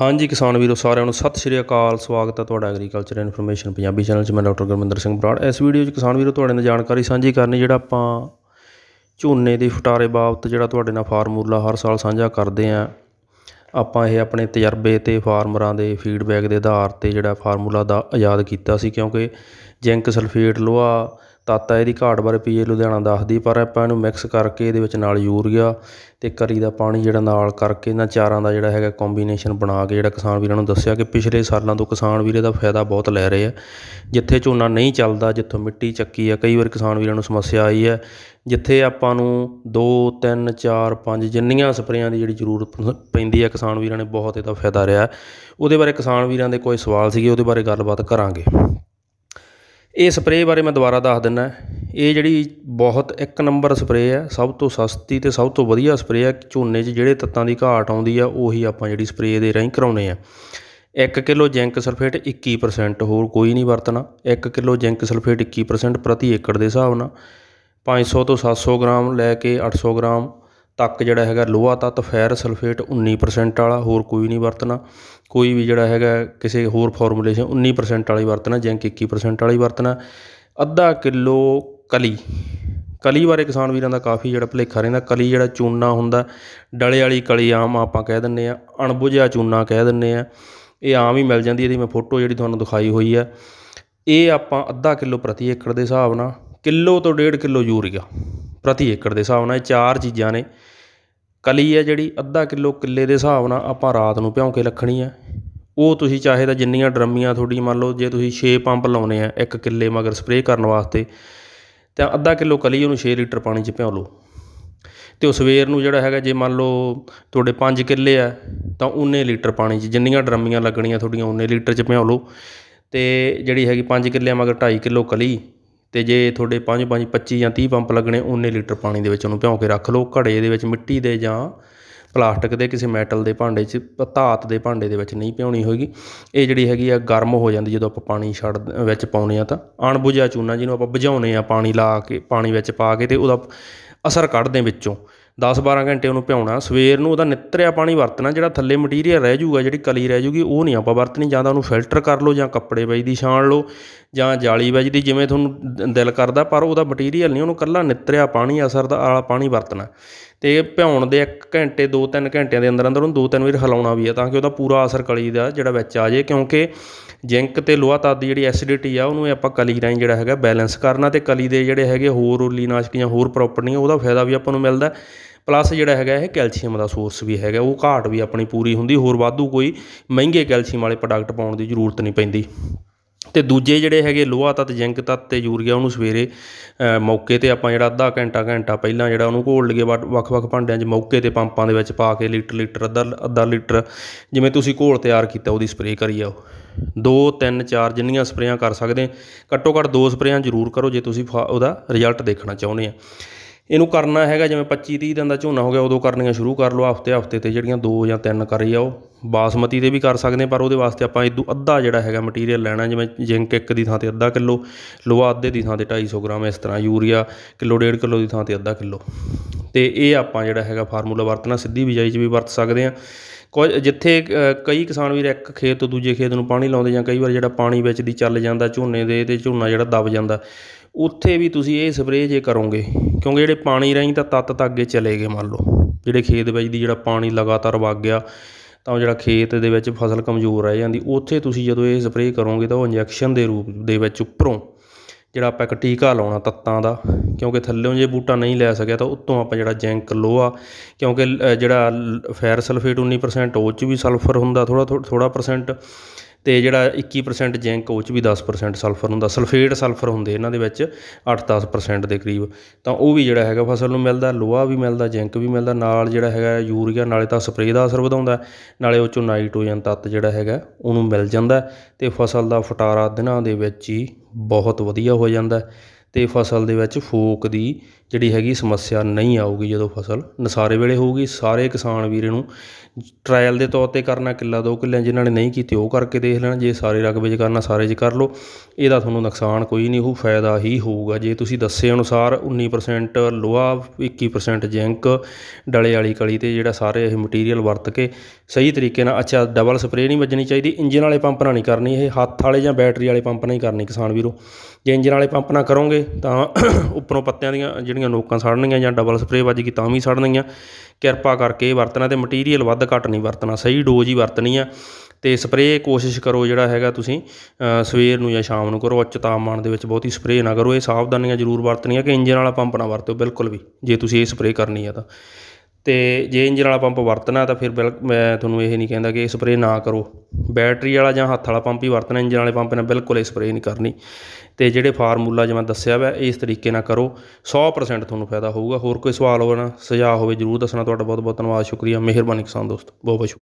ਹਾਂਜੀ ਕਿਸਾਨ ਵੀਰੋ ਸਾਰਿਆਂ ਨੂੰ ਸਤਿ ਸ਼੍ਰੀ ਅਕਾਲ ਸਵਾਗਤ ਹੈ ਤੁਹਾਡਾ ਐਗਰੀਕਲਚਰ ਇਨਫੋਰਮੇਸ਼ਨ ਪੰਜਾਬੀ ਚੈਨਲ 'ਚ ਮੈਂ ਡਾਕਟਰ ਗੁਰਮਿੰਦਰ ਸਿੰਘ ਬਰਾੜ ਇਸ ਵੀਡੀਓ 'ਚ ਕਿਸਾਨ ਵੀਰੋ ਤੁਹਾਡੇ ਨਾਲ ਜਾਣਕਾਰੀ ਸਾਂਝੀ ਕਰਨੀ ਜਿਹੜਾ ਆਪਾਂ ਝੋਨੇ ਦੇ ਫਟਾਰੇ ਬਾਬਤ ਜਿਹੜਾ ਤੁਹਾਡੇ ਨਾਲ ਫਾਰਮੂਲਾ ਹਰ ਸਾਲ ਸਾਂਝਾ ਕਰਦੇ ਆਂ ਆਪਾਂ ਇਹ ਆਪਣੇ ਤਜਰਬੇ ਤੇ ਫਾਰਮਰਾਂ ਦੇ ਫੀਡਬੈਕ ਦੇ ਆਧਾਰ ਤੇ ਜਿਹੜਾ ਫਾਰਮੂਲਾ ਦਾ ਆਜ਼ਾਦ ਕੀਤਾ ਸੀ ਕਿਉਂਕਿ ਜਿੰਕ ਸਲਫੇਟ ਲੋਹਾ ਤਾਤਾ ਇਹਦੀ ਘਾਟ ਬਾਰੇ ਪੀਏ ਲੁਧਿਆਣਾ ਦੱਸਦੀ ਪਰ ਆਪਾਂ ਇਹਨੂੰ ਮਿਕਸ ਕਰਕੇ ਇਹਦੇ ਵਿੱਚ ਨਾਲ ਯੂਰੀਆ ਤੇ ਕਰੀ ਦਾ ਪਾਣੀ ਜਿਹੜਾ ਨਾਲ ਕਰਕੇ ਇਹਨਾਂ ਚਾਰਾਂ ਦਾ ਜਿਹੜਾ ਹੈਗਾ ਕੰਬੀਨੇਸ਼ਨ ਬਣਾ ਕੇ ਜਿਹੜਾ ਕਿਸਾਨ ਵੀਰਾਂ ਨੂੰ ਦੱਸਿਆ ਕਿ ਪਿਛਲੇ ਸਾਲਾਂ ਤੋਂ ਕਿਸਾਨ ਵੀਰੇ ਦਾ ਫਾਇਦਾ ਬਹੁਤ ਲੈ ਰਹੇ ਆ ਜਿੱਥੇ ਝੋਨਾ ਨਹੀਂ ਚੱਲਦਾ ਜਿੱਥੋਂ ਮਿੱਟੀ ਚੱਕੀ ਆ ਕਈ ਵਾਰ ਕਿਸਾਨ ਵੀਰਾਂ ਨੂੰ ਸਮੱਸਿਆ ਆਈ ਹੈ ਜਿੱਥੇ ਆਪਾਂ ਨੂੰ 2 3 4 5 ਜਿੰਨੀਆਂ ਸਪਰੇਆਂ ਦੀ ਜਿਹੜੀ ਜ਼ਰੂਰਤ ਪੈਂਦੀ ਆ ਕਿਸਾਨ ਵੀਰਾਂ ਨੇ ਬਹੁਤ ਇਹਦਾ ਫਾਇਦਾ ਰਿਹਾ ਉਹਦੇ ਬਾਰੇ ਕਿਸਾਨ ਵੀਰਾਂ ਦੇ ਕੋਈ ਸਵਾਲ ਸੀਗੇ ਉਹਦੇ ਬਾਰੇ ਗੱਲਬਾਤ ਕਰਾਂਗੇ ਇਹ ਸਪਰੇਅ ਬਾਰੇ ਮੈਂ ਦੁਬਾਰਾ ਦੱਸ ਦਿੰਦਾ ਇਹ ਜਿਹੜੀ ਬਹੁਤ ਇੱਕ ਨੰਬਰ ਸਪਰੇਅ ਹੈ ਸਭ ਤੋਂ ਸਸਤੀ ਤੇ ਸਭ ਤੋਂ ਵਧੀਆ ਸਪਰੇਅ ਹੈ ਝੋਨੇ 'ਚ ਜਿਹੜੇ ਤੱਤਾਂ ਦੀ ਘਾਟ ਆਉਂਦੀ ਆ ਉਹੀ ਆਪਾਂ ਜਿਹੜੀ ਸਪਰੇਅ ਦੇ ਰਹੀਂ ਕਰਾਉਨੇ ਆ 1 ਕਿਲੋ ਜ਼ਿੰਕ ਸਲਫੇਟ 21% ਹੋਰ ਕੋਈ ਨਹੀਂ ਵਰਤਣਾ 1 ਕਿਲੋ ਜ਼ਿੰਕ ਸਲਫੇਟ 21% ਪ੍ਰਤੀ ਏਕੜ ਦੇ ਹਿਸਾਬ ਨਾਲ 500 ਤੋਂ 700 ਗ੍ਰਾਮ ਲੈ ਕੇ 800 ਗ੍ਰਾਮ ਤੱਕ ਜਿਹੜਾ ਹੈਗਾ ਲੋਹਾ ਤੱਤ ਫੈਰ ਸਲਫੇਟ 19% ਵਾਲਾ ਹੋਰ ਕੋਈ ਨਹੀਂ ਵਰਤਣਾ ਕੋਈ ਵੀ ਜਿਹੜਾ ਹੈਗਾ ਕਿਸੇ ਹੋਰ ਫਾਰਮੂਲੇਸ਼ਨ 19% ਵਾਲੀ ਵਰਤਣਾ ਜਿੰਕ 21% ਵਾਲੀ ਵਰਤਣਾ ਅੱਧਾ ਕਿਲੋ ਕਲੀ ਕਲੀ ਬਾਰੇ ਕਿਸਾਨ ਵੀਰਾਂ ਦਾ ਕਾਫੀ ਜਿਹੜਾ ਭਲੇਖਾ ਰਹਿੰਦਾ ਕਲੀ ਜਿਹੜਾ ਚੂਨਾ ਹੁੰਦਾ ਡਲੇ ਵਾਲੀ ਕਲੀ ਆਮ ਆਪਾਂ ਕਹਿ ਦਿੰਨੇ ਆ ਅਣਬੁਝਿਆ ਚੂਨਾ ਕਹਿ ਦਿੰਨੇ ਆ ਇਹ ਆਮ ਹੀ ਮਿਲ ਜਾਂਦੀ ਇਹਦੀ ਮੈਂ ਫੋਟੋ ਜਿਹੜੀ ਤੁਹਾਨੂੰ ਦਿਖਾਈ ਹੋਈ ਆ ਇਹ ਆਪਾਂ ਅੱਧਾ ਕਿਲੋ ਪ੍ਰਤੀ ਏਕੜ ਦੇ ਹਿਸਾਬ ਨਾਲ ਕਿਲੋ ਤੋਂ 1.5 ਕਿਲੋ ਯੂਰੀਆ ਪ੍ਰਤੀ ਏਕੜ ਦੇ ਹਿਸਾਬ ਨਾਲ ਇਹ ਚਾਰ ਚੀਜ਼ਾਂ ਨੇ ਕਲੀ ਹੈ ਜਿਹੜੀ ਅੱਧਾ ਕਿਲੋ ਕਿੱਲੇ ਦੇ ਹਿਸਾਬ ਨਾਲ ਆਪਾਂ ਰਾਤ ਨੂੰ ਭਿਉਂ ਕੇ ਰੱਖਣੀ ਹੈ ਉਹ ਤੁਸੀਂ ਚਾਹੇ ਤਾਂ ਜਿੰਨੀਆਂ ਡਰਮੀਆਂ ਤੁਹਾਡੀ ਮੰਨ ਲਓ ਜੇ ਤੁਸੀਂ 6 ਪੰਪ ਲਾਉਨੇ ਆ ਇੱਕ ਕਿੱਲੇ ਮਗਰ ਸਪਰੇਅ ਕਰਨ ਵਾਸਤੇ ਤਾਂ ਅੱਧਾ ਕਿਲੋ ਕਲੀ ਉਹਨੂੰ 6 ਲੀਟਰ ਪਾਣੀ 'ਚ ਭਿਉਂ ਲਓ ਤੇ ਉਹ ਸਵੇਰ ਨੂੰ ਜਿਹੜਾ ਹੈਗਾ ਜੇ ਮੰਨ ਲਓ ਤੁਹਾਡੇ 5 ਕਿੱਲੇ ਆ ਤਾਂ ਉਹਨੇ ਲੀਟਰ ਪਾਣੀ 'ਚ ਜਿੰਨੀਆਂ ਡਰਮੀਆਂ ਲੱਗਣੀਆਂ ਤੁਹਾਡੀਆਂ ਉਹਨੇ ਲੀਟਰ 'ਚ ਭਿਉਂ ਲਓ ਤੇ ਜਿਹੜੀ ਹੈਗੀ 5 ਕਿੱਲੇ ਮਗਰ 2.5 ਕਿਲੋ ਕਲੀ ਤੇ ਜੇ ਤੁਹਾਡੇ 5 5 25 ਜਾਂ 30 ਪੰਪ ਲੱਗਣੇ ਓਨੇ ਲੀਟਰ ਪਾਣੀ ਦੇ ਵਿੱਚ ਉਹਨੂੰ ਭਿਓ ਕੇ ਰੱਖ ਲਓ ਘੜੇ ਦੇ ਵਿੱਚ ਮਿੱਟੀ ਦੇ ਜਾਂ ਪਲਾਸਟਿਕ ਦੇ ਕਿਸੇ ਮੈਟਲ ਦੇ ਭਾਂਡੇ 'ਚ ਧਾਤ ਦੇ ਭਾਂਡੇ ਦੇ ਵਿੱਚ ਨਹੀਂ ਭਿਉਣੀ ਹੋਏਗੀ ਇਹ ਜਿਹੜੀ ਹੈਗੀ ਆ ਗਰਮ ਹੋ ਜਾਂਦੀ ਜਦੋਂ ਆਪਾਂ ਪਾਣੀ ਛੱਡ ਵਿੱਚ ਪਾਉਨੇ ਆ ਤਾਂ ਅਣਬੁਝਿਆ ਚੂਨਾ ਜਿਹਨੂੰ ਆਪਾਂ ਬੁਝਾਉਨੇ ਆ ਪਾਣੀ ਲਾ ਕੇ ਪਾਣੀ ਵਿੱਚ ਪਾ ਕੇ ਤੇ ਉਹਦਾ ਅਸਰ ਕੱਢਦੇ ਵਿੱਚੋਂ 10-12 ਘੰਟੇ ਉਹਨੂੰ ਭਿਉਣਾ ਸਵੇਰ ਨੂੰ ਉਹਦਾ ਨਿੱਤਰਿਆ ਪਾਣੀ ਵਰਤਣਾ ਜਿਹੜਾ ਥੱਲੇ ਮਟੀਰੀਅਲ ਰਹਿ ਜੂਗਾ ਜਿਹੜੀ ਕਲੀ ਰਹਿ ਜੂਗੀ ਉਹ ਨਹੀਂ ਆਪਾਂ ਵਰਤਣੀ ਜਾਂ ਤਾਂ ਉਹਨੂੰ ਫਿਲਟਰ ਕਰ ਲਓ ਜਾਂ ਕੱਪੜੇ ਬਾਈ ਦੀ ਛਾਣ ਲਓ ਜਾਂ ਜਾਲੀ ਦੀ ਜਿਵੇਂ ਤੁਹਾਨੂੰ ਦਿਲ ਕਰਦਾ ਪਰ ਉਹਦਾ ਮਟੀਰੀਅਲ ਨਹੀਂ ਉਹਨੂੰ ਕੱਲਾ ਨਿੱਤਰਿਆ ਪਾਣੀ ਅਸਰ ਦਾ ਵਾਲਾ ਪਾਣੀ ਵਰਤਣਾ ਤੇ ਭਿਉਣ ਦੇ 1 ਘੰਟੇ 2-3 ਘੰਟਿਆਂ ਦੇ ਅੰਦਰ ਅੰਦਰ ਉਹਨੂੰ ਦੋ ਤਿੰਨ ਵਾਰ ਹਿਲਾਉਣਾ ਵੀ ਆ ਤਾਂ ਕਿ ਉਹਦਾ ਪੂਰਾ ਅਸਰ ਕਲੀ ਦਾ ਜਿਹੜਾ ਵਿੱਚ ਆ ਜਾਏ ਕਿਉਂਕਿ ਜਿੰਕ ਤੇ ਲੋਹਾ ਤੱਤ ਦੀ ਜਿਹੜੀ ਐਸਿਡਿਟੀ ਆ ਉਹਨੂੰ ਆਪਾਂ ਕਲੀ ਰਾਈ ਜਿਹੜਾ ਹੈਗਾ ਬੈਲੈਂਸ ਕਰਨਾ ਤੇ ਕਲੀ ਦੇ ਜਿਹੜੇ ਹੈਗੇ ਹੋਰ ਨਾਸ਼ਕ ਜਾਂ ਹੋਰ ਪ੍ਰੋਪਰਟੀਆਂ ਉਹਦਾ ਫਾਇਦਾ ਵੀ ਆਪਾਂ ਨੂੰ ਮਿਲਦਾ ਪਲੱਸ ਜਿਹੜਾ ਹੈਗਾ ਇਹ ਕੈਲਸ਼ੀਅਮ ਦਾ ਸੋਰਸ ਵੀ ਹੈਗਾ ਉਹ ਘਾਟ ਵੀ ਆਪਣੀ ਪੂਰੀ ਹੁੰਦੀ ਹੋਰ ਵਾਧੂ ਕੋਈ ਮਹਿੰਗੇ ਕੈਲਸ਼ੀਅਮ ਵਾਲੇ ਪ੍ਰੋਡਕਟ ਪਾਉਣ ਦੀ ਜ਼ਰੂਰਤ ਨਹੀਂ ਪੈਂਦੀ ਤੇ ਦੂਜੇ ਜਿਹੜੇ ਹੈਗੇ ਲੋਹਾ ਤੱਤ ਜ਼ਿੰਕ ਤੱਤ ਤੇ ਯੂਰੀਆ ਉਹਨੂੰ ਸਵੇਰੇ ਮੌਕੇ 'ਤੇ ਆਪਾਂ ਜਿਹੜਾ ਅੱਧਾ ਘੰਟਾ ਘੰਟਾ ਪਹਿਲਾਂ ਜਿਹੜਾ ਉਹਨੂੰ ਘੋਲ ਲਈਏ ਵੱਖ-ਵੱਖ ਭਾਂਡਿਆਂ 'ਚ ਮੌਕੇ 'ਤੇ ਪੰਪਾਂ ਦੇ ਵਿੱਚ ਪਾ ਕੇ ਲੀਟਰ ਲੀਟਰ ਅੱਧਾ ਅੱਧਾ ਲੀਟਰ ਜਿਵੇਂ ਤੁਸੀਂ ਘੋਲ ਤਿਆਰ ਕੀਤਾ ਉਹਦੀ ਸਪਰੇ ਕਰੀ ਜਾਓ 2 3 4 ਜਿੰਨੀਆਂ ਸਪਰੇਆਂ ਕਰ ਸਕਦੇ ਘੱਟੋ ਘੱਟ ਦੋ ਸਪਰੇਆਂ ਜ਼ਰੂਰ ਕਰੋ ਜੇ ਤੁਸੀਂ ਉਹਦਾ ਰਿਜ਼ਲਟ ਦੇਖਣਾ ਚਾਹੁੰਦੇ ਆ ਇਹਨੂੰ ਕਰਨਾ ਹੈਗਾ ਜਿਵੇਂ 25 30 ਦਿਨ ਦਾ ਝੋਨਾ ਹੋ ਗਿਆ ਉਦੋਂ ਕਰਨੀਆਂ ਸ਼ੁਰੂ ਕਰ ਲਓ ਹਫਤੇ ਹਫਤੇ ਤੇ ਜਿਹੜੀਆਂ ਦੋ ਜਾਂ ਤਿੰਨ ਕਰ ਜਾਓ ਬਾਸਮਤੀ ਦੇ ਵੀ ਕਰ ਸਕਦੇ ਪਰ ਉਹਦੇ ਵਾਸਤੇ ਆਪਾਂ ਇਦੋਂ ਅੱਧਾ ਜਿਹੜਾ ਹੈਗਾ ਮਟੀਰੀਅਲ ਲੈਣਾ ਜਿਵੇਂ ਜਿੰਕ ਇੱਕ ਦੀ ਥਾਂ ਤੇ ਅੱਧਾ ਕਿਲੋ ਲੋਹਾ ਅੱਧੇ ਦੀ ਥਾਂ ਤੇ 250 ਗ੍ਰਾਮ ਇਸ ਤਰ੍ਹਾਂ ਯੂਰੀਆ ਕਿਲੋ ਡੇਢ ਕਿਲੋ ਦੀ ਥਾਂ ਤੇ ਅੱਧਾ ਕਿਲੋ ਤੇ ਇਹ ਆਪਾਂ ਜਿਹੜਾ ਹੈਗਾ ਫਾਰਮੂਲਾ ਵਰਤਣਾ ਸਿੱਧੀ ਬਿਜਾਈ 'ਚ ਵੀ ਵਰਤ ਸਕਦੇ ਆ ਕੁਝ ਜਿੱਥੇ ਕਈ ਕਿਸਾਨ ਵੀਰ ਇੱਕ ਖੇਤ ਤੋਂ ਦੂਜੇ ਖੇਤ ਨੂੰ ਪਾਣੀ ਲਾਉਂਦੇ ਜਾਂ ਕਈ ਵਾਰ ਜਿਹੜਾ ਪਾਣੀ ਵਿੱਚ ਦੀ ਚੱਲ ਜਾਂਦਾ ਝੋਨੇ ਦੇ ਤੇ ਝੋਨਾ ਜਿਹੜਾ ਦਬ ਜਾਂਦਾ ਉੱਥੇ ਵੀ ਤੁਸੀਂ ਇਹ ਸਪਰੇਅ ਜੇ ਕਰੋਗੇ ਕਿਉਂਕਿ ਜਿਹੜੇ ਪਾਣੀ ਰਹੀਂ ਤਾਂ ਤੱਤ ਤੱਕ ਅੱਗੇ ਚਲੇ ਗਏ ਮੰਨ ਲਓ ਜਿਹੜੇ ਖੇਤ ਵਿੱਚ ਦੀ ਜਿਹੜਾ ਪਾਣੀ ਲਗਾਤਾਰ ਵਗ ਗਿਆ ਤਾਂ ਜਿਹੜਾ ਖੇਤ ਦੇ ਵਿੱਚ ਫਸਲ ਕਮਜ਼ੋਰ ਰਹਿ ਜਾਂਦੀ ਉੱਥੇ ਤੁਸੀਂ ਜਦੋਂ ਇਹ ਸਪਰੇਅ ਕਰੋਗੇ ਤਾਂ ਉਹ ਇੰਜੈਕਸ਼ਨ ਦੇ ਰੂਪ ਦੇ ਵਿੱਚ ਉੱਪਰੋਂ ਜਿਹੜਾ ਆਪਾਂ ਇੱਕ ਟੀਕਾ ਲਾਉਣਾ ਤੱਤਾਂ ਦਾ ਕਿਉਂਕਿ ਥੱਲੇੋਂ ਜੇ ਬੂਟਾ ਨਹੀਂ ਲੈ ਸਕਿਆ ਤਾਂ ਉੱਤੋਂ ਆਪਾਂ ਜਿਹੜਾ ਜਿੰਕ ਲੋਹਾ ਕਿਉਂਕਿ ਜਿਹੜਾ ਫੈਰ ਸਲਫੇਟ 19% ਉਹ ਚ ਵੀ ਸਲਫਰ ਹੁੰਦਾ ਥੋੜਾ ਥੋੜਾ ਪਰਸੈਂਟ ਤੇ ਜਿਹੜਾ 21% ਜ਼ਿੰਕ ਉਹ ਚ ਵੀ 10% ਸਲਫਰ ਹੁੰਦਾ ਸਲਫੇਟ ਸਲਫਰ ਹੁੰਦੇ ਇਹਨਾਂ ਦੇ ਵਿੱਚ 8-10% ਦੇ ਕਰੀਬ ਤਾਂ ਉਹ ਵੀ ਜਿਹੜਾ ਹੈਗਾ ਫਸਲ ਨੂੰ ਮਿਲਦਾ ਲੋਹਾ ਵੀ ਮਿਲਦਾ ਜ਼ਿੰਕ ਵੀ ਮਿਲਦਾ ਨਾਲ ਜਿਹੜਾ ਹੈਗਾ ਯੂਰੀਆ ਨਾਲੇ ਤਾਂ ਸਪਰੇਅ ਦਾ ਅਸਰ ਵਧਾਉਂਦਾ ਨਾਲੇ ਉਹ ਚੋਂ ਨਾਈਟ੍ਰੋਜਨ ਤੱਤ ਜਿਹੜਾ ਹੈਗਾ ਉਹਨੂੰ ਮਿਲ ਜਾਂਦਾ ਤੇ ਫਸਲ ਦਾ ਫਟਾਰਾ ਦਿਨਾਂ ਦੇ ਵਿੱਚ ਹੀ ਬਹੁਤ ਵਧੀਆ ਹੋ ਜਾਂਦਾ ਤੇ ਫਸਲ ਦੇ ਵਿੱਚ ਫੋਕ ਦੀ ਜਿਹੜੀ ਹੈਗੀ ਸਮੱਸਿਆ ਨਹੀਂ ਆਊਗੀ ਜਦੋਂ ਫਸਲ ਨਸਾਰੇ ਵੇਲੇ ਹੋਊਗੀ ਸਾਰੇ ਕਿਸਾਨ ਵੀਰ ਨੂੰ ਟ੍ਰਾਇਲ ਦੇ ਤੌਰ ਤੇ ਕਰਨਾ ਕਿੱਲਾ ਦੋ ਕਿੱਲਿਆਂ ਜਿਨ੍ਹਾਂ ਨੇ ਨਹੀਂ ਕੀਤੀ ਉਹ ਕਰਕੇ ਦੇਖ ਲੈਣਾ ਜੇ ਸਾਰੇ ਰਕਬੇ 'ਚ ਕਰਨਾ ਸਾਰੇ 'ਚ ਕਰ ਲਓ ਇਹਦਾ ਤੁਹਾਨੂੰ ਨੁਕਸਾਨ ਕੋਈ ਨਹੀਂ ਉਹ ਫਾਇਦਾ ਹੀ ਹੋਊਗਾ ਜੇ ਤੁਸੀਂ ਦੱਸੇ ਅਨੁਸਾਰ 19% ਲੋਹਾ 21% ਜ਼ਿੰਕ ਡਲੇ ਵਾਲੀ ਕਲੀ ਤੇ ਜਿਹੜਾ ਸਾਰੇ ਇਹ ਮਟੀਰੀਅਲ ਵਰਤ ਕੇ ਸਹੀ ਤਰੀਕੇ ਨਾਲ ਅੱਛਾ ਡਬਲ ਸਪਰੇਅ ਨਹੀਂ ਵੱਜਣੀ ਚਾਹੀਦੀ ਇੰਜਨ ਵਾਲੇ ਪੰਪ ਨਾਲ ਨਹੀਂ ਕਰਨੀ ਇਹ ਹੱਥ ਵਾਲੇ ਜਾਂ ਬੈਟਰੀ ਵਾਲੇ ਪੰਪ ਨਾਲ ਹੀ ਕਰਨੀ ਕਿਸਾਨ ਵੀਰੋ ਜੇ ਇੰਜਨ ਵਾਲੇ ਪੰਪ ਨਾਲ ਕਰੋਗੇ ਹੋਵੇ ਤਾਂ ਉੱਪਰੋਂ ਪੱਤਿਆਂ ਦੀਆਂ ਜਿਹੜੀਆਂ ਨੋਕਾਂ ਸੜਨੀਆਂ ਜਾਂ ਡਬਲ ਸਪਰੇਅ ਕੀ ਤਾਂ ਵੀ ਸੜਨੀਆਂ ਕਿਰਪਾ ਕਰਕੇ ਵਰਤਣਾ ਤੇ ਮਟੀਰੀਅਲ ਵੱਧ ਘੱਟ ਨਹੀਂ ਵਰਤਣਾ ਸਹੀ ਡੋਜ਼ ਹੀ ਵਰਤਣੀ ਆ ਤੇ ਸਪਰੇਅ ਕੋਸ਼ਿਸ਼ ਕਰੋ ਜਿਹੜਾ ਹੈਗਾ ਤੁਸੀਂ ਸਵੇਰ ਨੂੰ ਜਾਂ ਸ਼ਾਮ ਨੂੰ ਕਰੋ ਉੱਚ ਤਾਪਮਾਨ ਦੇ ਵਿੱਚ ਬਹੁਤੀ ਸਪਰੇਅ ਨਾ ਕਰੋ ਇਹ ਸਾਵਧਾਨੀਆਂ ਜ਼ਰੂਰ ਵਰਤਣੀਆਂ ਕਿ ਇੰਜਨ ਵਾਲਾ ਪੰਪ ਨਾ ਵਰਤੋ ਬਿਲਕੁਲ ਵੀ ਜੇ ਤੁਸੀਂ ਇਹ ਸਪਰੇਅ ਕਰਨੀ ਆ ਤਾਂ ਤੇ ਜੇ ਇੰਜਨ ਵਾਲਾ ਪੰਪ ਵਰਤਣਾ ਤਾਂ ਫਿਰ ਮੈਂ ਤੁਹਾਨੂੰ ਇਹ ਨਹੀਂ ਕਹਿੰਦਾ ਕਿ ਸਪਰੇਅ ਨਾ ਕਰੋ ਬੈਟਰੀ ਵਾਲਾ ਜਾਂ ਹੱਥ ਵਾਲਾ ਪੰਪ ਹੀ ਵਰਤਣਾ ਇੰਜਨ ਵਾਲੇ ਪੰਪ ਨਾਲ ਬਿਲਕੁਲ ਇਹ ਸਪਰੇਅ ਨਹੀਂ ਕਰਨੀ ਤੇ ਜਿਹੜੇ ਫਾਰਮੂਲਾ ਜਿਵੇਂ ਦੱਸਿਆ ਵਾ ਇਸ ਤਰੀਕੇ ਨਾਲ ਕਰੋ 100% ਤੁਹਾਨੂੰ ਫਾਇਦਾ ਹੋਊਗਾ ਹੋਰ ਕੋਈ ਸਵਾਲ ਹੋਵੇ ਨਾ ਸੁਝਾਅ ਹੋਵੇ ਜ਼ਰੂਰ ਦੱਸਣਾ ਤੁਹਾਡਾ ਬਹੁਤ ਬਹੁਤ ਧੰਨਵਾਦ ਸ਼ੁਕਰੀਆ ਮਿਹਰਬਾਨੀ ਕਿਸਾਨ ਦੋਸਤ ਬਹੁਤ ਬਹੁਤ